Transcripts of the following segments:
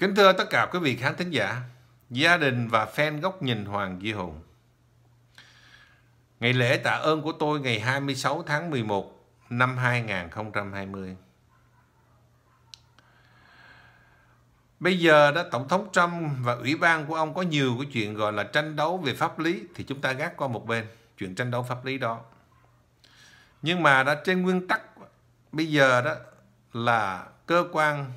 Kính thưa tất cả quý vị khán thính giả, gia đình và fan góc nhìn Hoàng Duy Hùng. Ngày lễ tạ ơn của tôi ngày 26 tháng 11 năm 2020. Bây giờ đó Tổng thống Trump và ủy ban của ông có nhiều cái chuyện gọi là tranh đấu về pháp lý thì chúng ta gác qua một bên chuyện tranh đấu pháp lý đó. Nhưng mà đã trên nguyên tắc bây giờ đó là cơ quan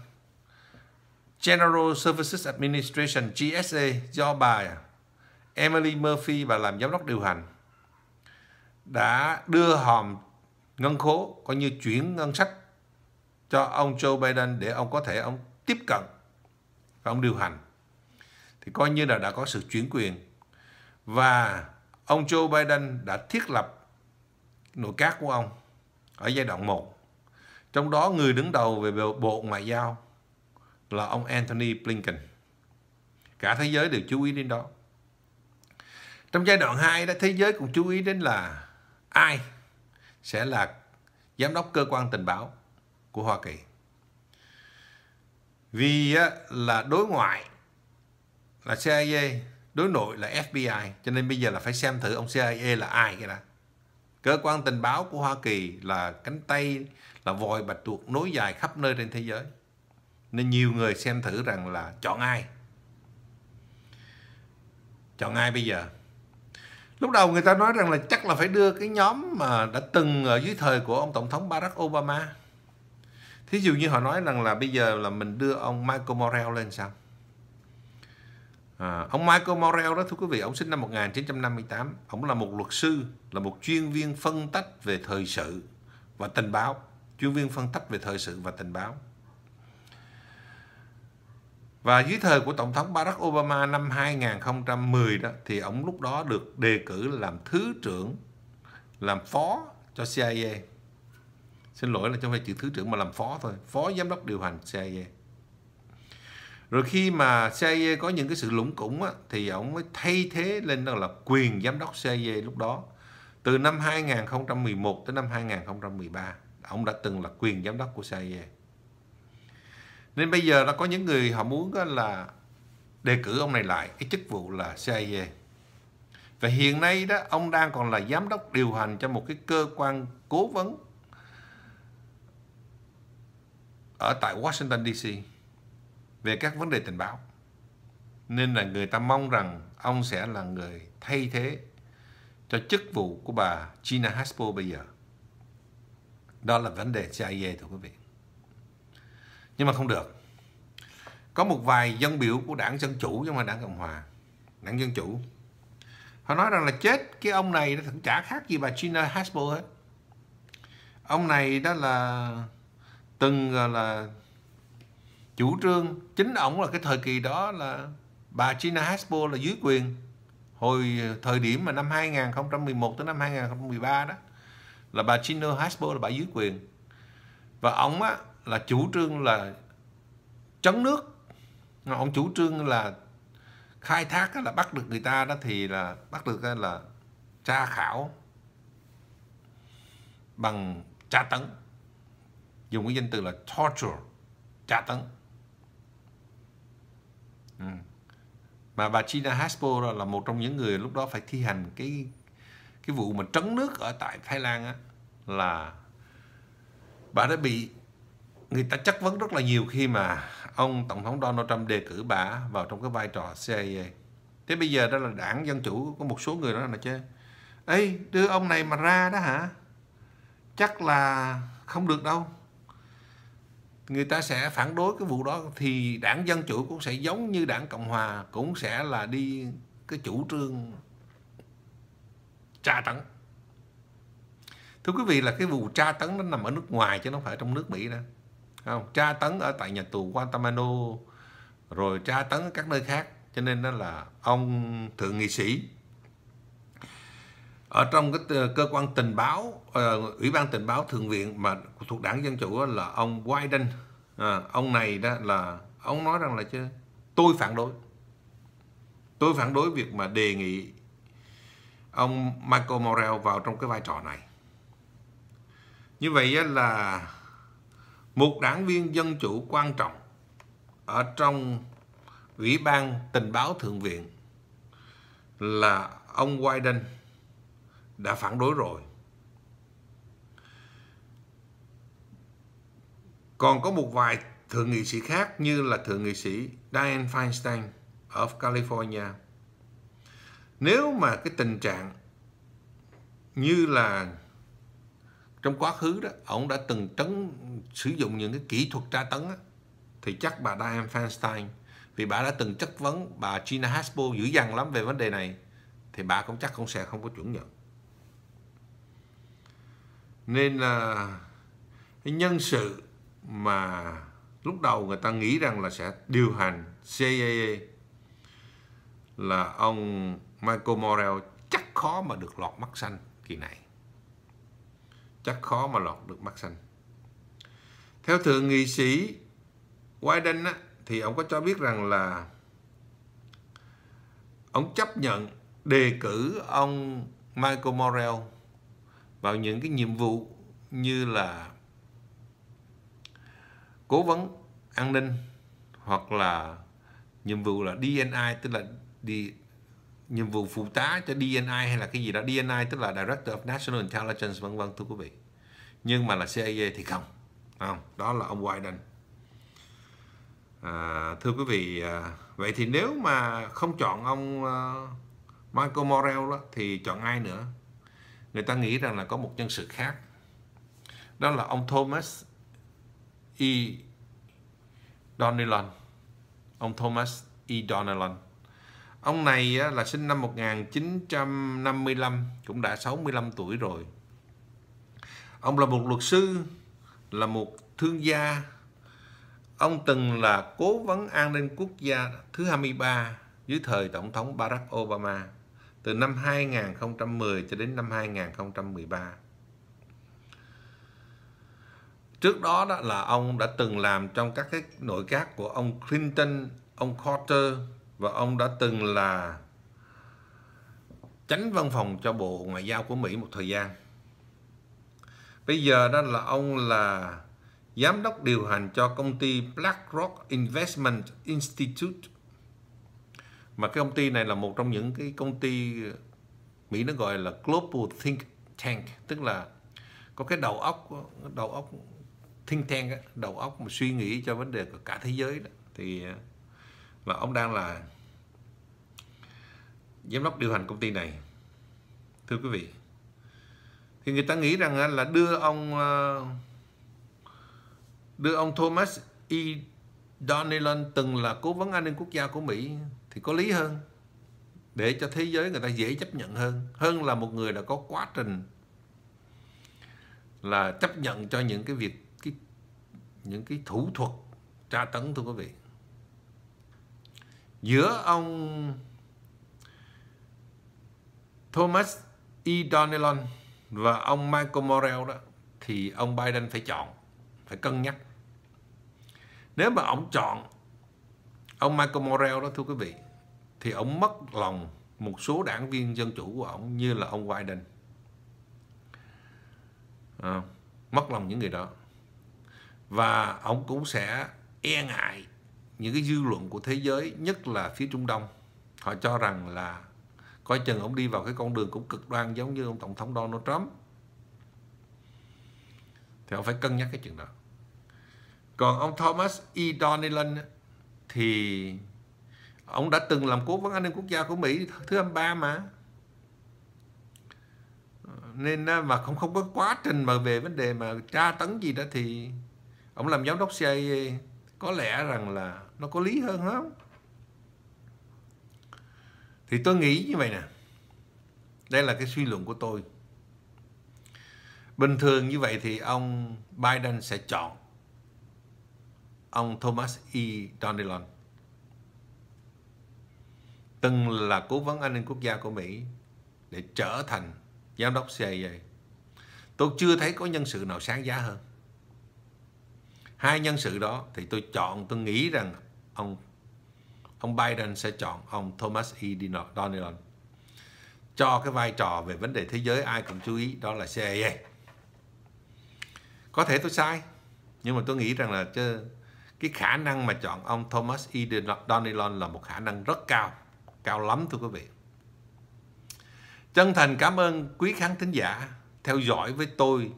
General Services Administration GSA do bà Emily Murphy và làm giám đốc điều hành đã đưa hòm ngân khố coi như chuyển ngân sách cho ông Joe Biden để ông có thể ông tiếp cận và ông điều hành thì coi như là đã có sự chuyển quyền và ông Joe Biden đã thiết lập nội các của ông ở giai đoạn 1 trong đó người đứng đầu về bộ ngoại giao là ông Anthony Blinken. Cả thế giới đều chú ý đến đó. Trong giai đoạn 2 đó thế giới cũng chú ý đến là ai sẽ là giám đốc cơ quan tình báo của Hoa Kỳ. Vì là đối ngoại là CIA, đối nội là FBI, cho nên bây giờ là phải xem thử ông CIA là ai cái đó. Cơ quan tình báo của Hoa Kỳ là cánh tay, là vòi bạch tuộc nối dài khắp nơi trên thế giới nên nhiều người xem thử rằng là chọn ai chọn ai bây giờ lúc đầu người ta nói rằng là chắc là phải đưa cái nhóm mà đã từng ở dưới thời của ông tổng thống Barack Obama thí dụ như họ nói rằng là bây giờ là mình đưa ông Michael Morrell lên sao À, ông Michael Morrell đó thưa quý vị, ông sinh năm 1958, ông là một luật sư, là một chuyên viên phân tách về thời sự và tình báo, chuyên viên phân tách về thời sự và tình báo. Và dưới thời của Tổng thống Barack Obama năm 2010 đó thì ông lúc đó được đề cử làm thứ trưởng, làm phó cho CIA. Xin lỗi là trong phải chữ thứ trưởng mà làm phó thôi, phó giám đốc điều hành CIA. Rồi khi mà CIA có những cái sự lũng củng á, thì ông mới thay thế lên đó là quyền giám đốc CIA lúc đó. Từ năm 2011 tới năm 2013, ông đã từng là quyền giám đốc của CIA. Nên bây giờ nó có những người họ muốn là đề cử ông này lại cái chức vụ là CIA. Và hiện nay đó ông đang còn là giám đốc điều hành cho một cái cơ quan cố vấn ở tại Washington DC về các vấn đề tình báo. Nên là người ta mong rằng ông sẽ là người thay thế cho chức vụ của bà Gina Haspel bây giờ. Đó là vấn đề CIA thưa quý vị nhưng mà không được có một vài dân biểu của đảng dân chủ nhưng mà đảng cộng hòa đảng dân chủ họ nói rằng là chết cái ông này nó cũng chả khác gì bà Gina Haspel hết ông này đó là từng là chủ trương chính ông là cái thời kỳ đó là bà Gina Haspel là dưới quyền hồi ờ, thời điểm mà năm 2011 tới năm 2013 đó là bà Gina Haspel là bà dưới quyền và ông á là chủ trương là chấn nước ông chủ trương là khai thác là bắt được người ta đó thì là bắt được là tra khảo bằng tra tấn dùng cái danh từ là torture tra tấn ừ. mà bà Gina Haspo là một trong những người lúc đó phải thi hành cái cái vụ mà trấn nước ở tại Thái Lan á là bà đã bị người ta chất vấn rất là nhiều khi mà ông tổng thống Donald Trump đề cử bà vào trong cái vai trò CIA thế bây giờ đó là đảng dân chủ có một số người đó là chứ ê đưa ông này mà ra đó hả chắc là không được đâu người ta sẽ phản đối cái vụ đó thì đảng dân chủ cũng sẽ giống như đảng cộng hòa cũng sẽ là đi cái chủ trương tra tấn thưa quý vị là cái vụ tra tấn nó nằm ở nước ngoài chứ nó không phải trong nước mỹ đâu không tra tấn ở tại nhà tù Guantanamo rồi tra tấn ở các nơi khác cho nên đó là ông thượng nghị sĩ ở trong cái ờ, cơ quan tình báo ờ, ủy ban tình báo thượng viện mà thuộc đảng dân chủ là ông Biden à, ông này đó là ông nói rằng là chứ tôi phản đối tôi phản đối việc mà đề nghị ông Michael Morrell vào trong cái vai trò này như vậy là một đảng viên dân chủ quan trọng ở trong Ủy ban Tình báo Thượng viện là ông Wyden đã phản đối rồi. Còn có một vài thượng nghị sĩ khác như là thượng nghị sĩ Dianne Feinstein ở California. Nếu mà cái tình trạng như là trong quá khứ đó ông đã từng trấn sử dụng những cái kỹ thuật tra tấn đó, thì chắc bà Diane Feinstein vì bà đã từng chất vấn bà Gina Haspel dữ dằn lắm về vấn đề này thì bà cũng chắc cũng sẽ không có chuẩn nhận nên là nhân sự mà lúc đầu người ta nghĩ rằng là sẽ điều hành CIA là ông Michael Morrell chắc khó mà được lọt mắt xanh kỳ này chắc khó mà lọt được mắt xanh. Theo thượng nghị sĩ Wyden á, thì ông có cho biết rằng là ông chấp nhận đề cử ông Michael Morrell vào những cái nhiệm vụ như là cố vấn an ninh hoặc là nhiệm vụ là DNI tức là nhiệm vụ phụ tá cho DNI hay là cái gì đó DNI tức là Director of National Intelligence vân vân thưa quý vị nhưng mà là CIA thì không không đó là ông Biden à, thưa quý vị à, vậy thì nếu mà không chọn ông uh, Michael Morrell đó, thì chọn ai nữa người ta nghĩ rằng là có một nhân sự khác đó là ông Thomas E. Donnellan ông Thomas E. Donnellan Ông này là sinh năm 1955, cũng đã 65 tuổi rồi. Ông là một luật sư, là một thương gia. Ông từng là cố vấn an ninh quốc gia thứ 23 dưới thời Tổng thống Barack Obama từ năm 2010 cho đến năm 2013. Trước đó, đó là ông đã từng làm trong các cái nội các của ông Clinton, ông Carter, và ông đã từng là chánh văn phòng cho Bộ Ngoại giao của Mỹ một thời gian. Bây giờ đó là ông là giám đốc điều hành cho công ty BlackRock Investment Institute. Mà cái công ty này là một trong những cái công ty Mỹ nó gọi là Global Think Tank, tức là có cái đầu óc đầu óc think tank đầu óc mà suy nghĩ cho vấn đề của cả thế giới đó. thì và ông đang là giám đốc điều hành công ty này thưa quý vị thì người ta nghĩ rằng à, là đưa ông ờ, đưa ông Thomas E. Donilon từng là cố vấn an ninh quốc gia của Mỹ thì có lý hơn để cho thế giới người ta dễ chấp nhận hơn hơn là một người đã có quá trình là chấp nhận cho những cái việc cái, những cái thủ thuật tra tấn thưa quý vị giữa ông Thomas E. Donnellan và ông Michael Morrell đó thì ông Biden phải chọn, phải cân nhắc. Nếu mà ông chọn ông Michael Morrell đó thưa quý vị thì ông mất lòng một số đảng viên dân chủ của ông như là ông Biden. À, mất lòng những người đó. Và ông cũng sẽ e ngại những cái dư luận của thế giới nhất là phía Trung Đông họ cho rằng là coi chừng ông đi vào cái con đường cũng cực đoan giống như ông tổng thống Donald Trump thì ông phải cân nhắc cái chuyện đó còn ông Thomas E. Donnellan thì ông đã từng làm cố vấn an ninh quốc gia của Mỹ thứ 23 mà nên à, mà không không có quá trình mà về vấn đề mà tra tấn gì đó thì ông làm giám đốc CIA có lẽ rằng là nó có lý hơn không thì tôi nghĩ như vậy nè đây là cái suy luận của tôi bình thường như vậy thì ông Biden sẽ chọn ông Thomas E. Donilon từng là cố vấn an ninh quốc gia của Mỹ để trở thành giám đốc CIA. Tôi chưa thấy có nhân sự nào sáng giá hơn hai nhân sự đó thì tôi chọn tôi nghĩ rằng ông ông Biden sẽ chọn ông Thomas E. Donilon cho cái vai trò về vấn đề thế giới ai cũng chú ý đó là CIA. Có thể tôi sai, nhưng mà tôi nghĩ rằng là chứ, cái khả năng mà chọn ông Thomas E. Donilon là một khả năng rất cao, cao lắm thưa quý vị. Chân thành cảm ơn quý khán thính giả theo dõi với tôi,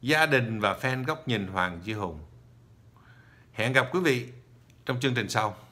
gia đình và fan góc nhìn Hoàng Duy Hùng. Hẹn gặp quý vị trong chương trình sau.